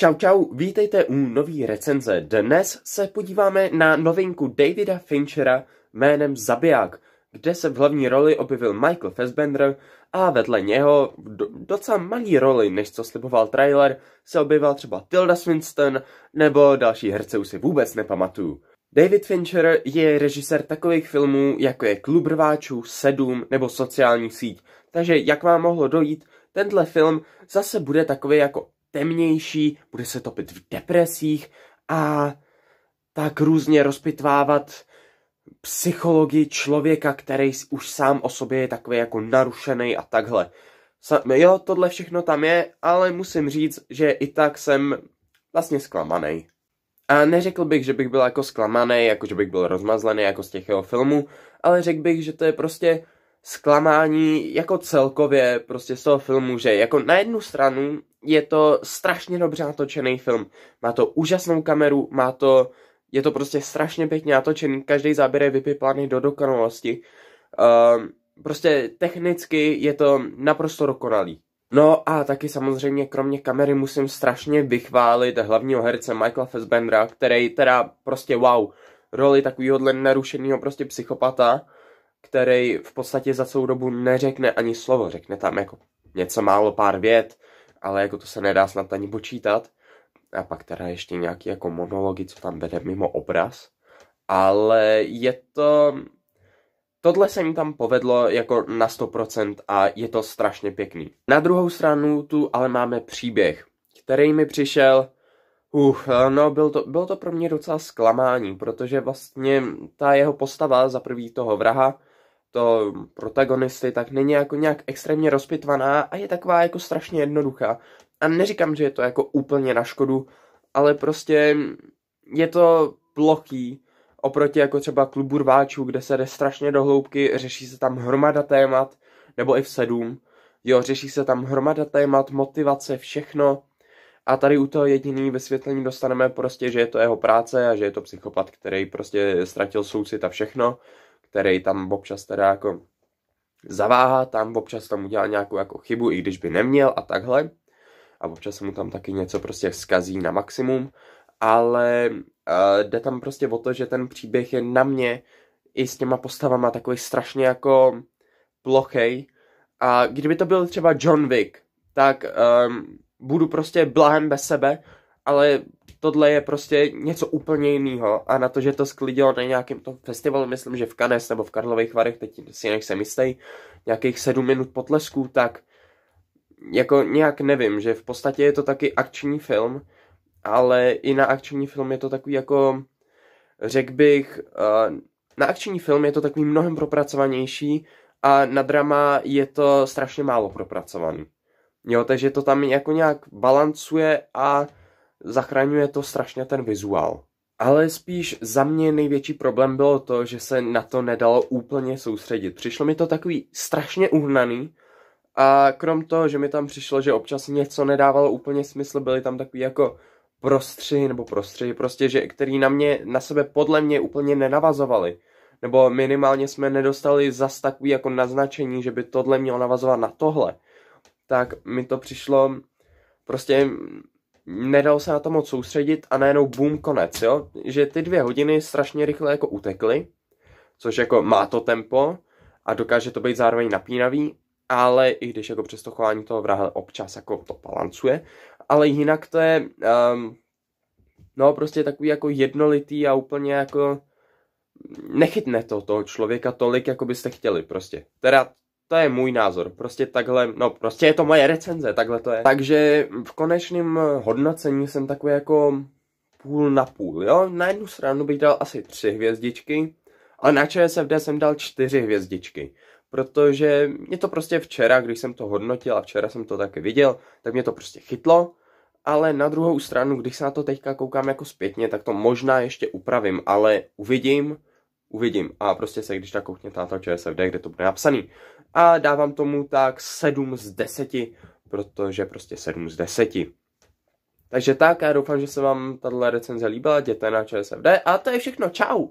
Čau čau, vítejte u nový recenze. Dnes se podíváme na novinku Davida Finchera jménem Zabiják, kde se v hlavní roli objevil Michael Fassbender a vedle něho v docela malý roli, než co sliboval trailer, se objevil třeba Tilda Swinton nebo další herce už si vůbec nepamatuju. David Fincher je režisér takových filmů, jako je Klub rváčů, Sedm nebo Sociální síť. Takže jak vám mohlo dojít, tenhle film zase bude takový jako temnější, bude se topit v depresích a tak různě rozpitvávat psychologii člověka, který už sám o sobě je takový jako narušený a takhle. Sam, jo, tohle všechno tam je, ale musím říct, že i tak jsem vlastně zklamaný. A neřekl bych, že bych byl jako zklamaný, jako že bych byl rozmazlený jako z těch jeho filmů, ale řekl bych, že to je prostě zklamání jako celkově prostě z toho filmu, že jako na jednu stranu je to strašně dobře natočený film. Má to úžasnou kameru, má to, je to prostě strašně pěkně natočený, každý záběr je vypiplaný do dokonalosti. Uh, prostě technicky je to naprosto dokonalý. No a taky samozřejmě kromě kamery musím strašně vychválit hlavního herce Michaela Fassbendera, který teda prostě wow, roli takovýhohle narušeného prostě psychopata, který v podstatě za celou dobu neřekne ani slovo, řekne tam jako něco málo pár vět, ale jako to se nedá snad ani počítat. A pak teda ještě nějaký jako monology, co tam vede mimo obraz. Ale je to... Tohle se mi tam povedlo jako na 100% a je to strašně pěkný. Na druhou stranu tu ale máme příběh, který mi přišel... Uf, uh, no, byl to, bylo to pro mě docela zklamání, protože vlastně ta jeho postava za prvý toho vraha to protagonisty, tak není jako nějak extrémně rozpitvaná a je taková jako strašně jednoduchá. A neříkám, že je to jako úplně na škodu, ale prostě je to plochý oproti jako třeba klubu rváčů, kde se jde strašně do hloubky, řeší se tam hromada témat, nebo i v sedm. Jo, řeší se tam hromada témat, motivace, všechno. A tady u toho jediný vysvětlení dostaneme prostě, že je to jeho práce a že je to psychopat, který prostě ztratil soucit a všechno který tam občas teda jako zaváhá, tam občas tam udělá nějakou jako chybu, i když by neměl a takhle. A občas mu tam taky něco prostě vzkazí na maximum, ale uh, jde tam prostě o to, že ten příběh je na mě i s těma postavama takový strašně jako plochej. A kdyby to byl třeba John Wick, tak um, budu prostě blahem bez sebe ale tohle je prostě něco úplně jiného a na to, že to sklidilo na nějakém tom festivalu, myslím, že v Kanes nebo v Karlových Varech, teď si nechcem jistý, nějakých sedm minut potlesků, tak jako nějak nevím, že v podstatě je to taky akční film, ale i na akční film je to takový jako, řekl bych, eh, na akční film je to takový mnohem propracovanější a na drama je to strašně málo propracovaný. Jo, takže to tam jako nějak balancuje a Zachraňuje to strašně ten vizuál. Ale spíš za mě největší problém bylo to, že se na to nedalo úplně soustředit. Přišlo mi to takový strašně uhnaný a krom toho, že mi tam přišlo, že občas něco nedávalo úplně smysl, byly tam takový jako prostřihy nebo prostřihy, prostě, že, který na mě, na sebe podle mě úplně nenavazovali, Nebo minimálně jsme nedostali zas takový jako naznačení, že by tohle mělo navazovat na tohle. Tak mi to přišlo prostě nedal se na to moc soustředit a najednou boom, konec, jo? Že ty dvě hodiny strašně rychle jako utekly, což jako má to tempo a dokáže to být zároveň napínavý, ale i když jako přes to chování toho vraha občas jako to balancuje, ale jinak to je, um, no prostě takový jako jednolitý a úplně jako nechytne to toho člověka tolik, jako byste chtěli prostě. Teda to je můj názor. Prostě takhle, no prostě je to moje recenze, takhle to je. Takže v konečném hodnocení jsem takový jako půl na půl, jo? Na jednu stranu bych dal asi tři hvězdičky, ale na ČSFD jsem dal čtyři hvězdičky. Protože mě to prostě včera, když jsem to hodnotil a včera jsem to taky viděl, tak mě to prostě chytlo. Ale na druhou stranu, když se na to teďka koukám jako zpětně, tak to možná ještě upravím, ale uvidím, uvidím. A prostě se když tak koukněte na to ČSFD, kde to bude napsaný a dávám tomu tak 7 z 10, protože prostě 7 z 10. Takže tak, já doufám, že se vám tato recenze líbila, jděte na ČSFD a to je všechno, čau!